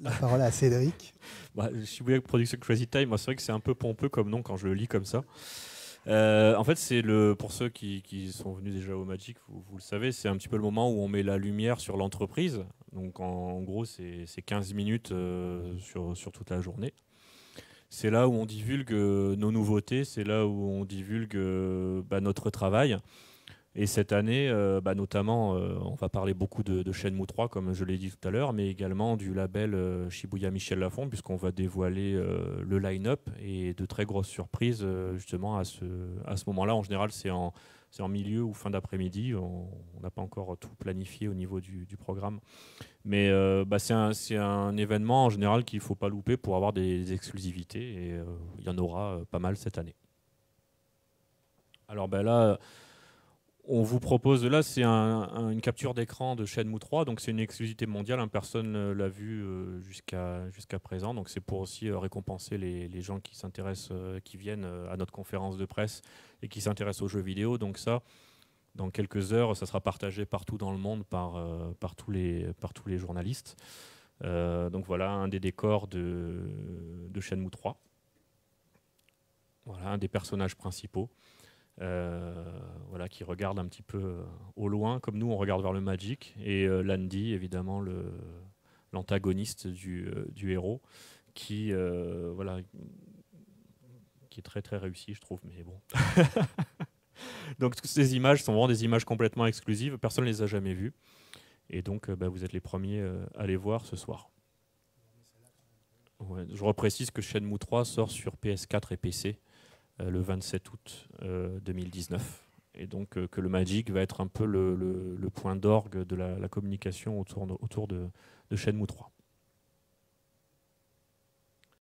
la, parole à Cédric. bah, avec Production Crazy Time, c'est vrai que c'est un peu pompeux comme nom quand je le lis comme ça. Euh, en fait, c'est le pour ceux qui, sont venus déjà au Magic, vous, le savez, c'est un petit peu le moment où on met la lumière sur l'entreprise. Donc en, gros, c'est 15 minutes euh, sur, sur, toute la journée. C'est là où on divulgue nos nouveautés, c'est là où on divulgue euh, bah, notre travail. Et cette année, euh, bah, notamment, euh, on va parler beaucoup de, chaîne Shenmue 3, comme je l'ai dit tout à l'heure, mais également du label euh, Shibuya Michel Lafont, puisqu'on va dévoiler le line-up et de très grosses surprises, justement, à ce, moment-là. En général, c'est en, milieu ou fin d'après-midi. On n'a pas encore tout planifié au niveau du, programme. Mais bah, c'est un, événement en général qu'il ne faut pas louper pour avoir des exclusivités. Et il y en aura pas mal cette année. Alors bah, là, on vous propose là, c'est une capture d'écran de Shenmue 3, donc c'est une exclusivité mondiale, hein, personne ne l'a vu euh, jusqu'à présent, donc c'est pour aussi euh, récompenser les, gens qui s'intéressent, euh, qui viennent à notre conférence de presse et qui s'intéressent aux jeux vidéo. Donc ça, dans quelques heures, ça sera partagé partout dans le monde par, tous, les, journalistes. donc voilà un des décors de, de Shenmue 3. Voilà un des personnages principaux qui regarde un petit peu euh, au loin, comme nous, on regarde vers le Magic. Et euh, Landy, évidemment, l'antagoniste du, euh, du, héros, qui, voilà, qui est très très réussi, je trouve. Mais bon. donc ces images sont vraiment des images complètement exclusives. Personne ne les a jamais vues. Et donc, bah, vous êtes les premiers à les voir ce soir. je reprécise que Shenmue 3 sort sur PS4 et PC le 27 août 2019 et donc euh, que le Magic va être un peu le, point d'orgue de la, communication autour de, autour de, 3.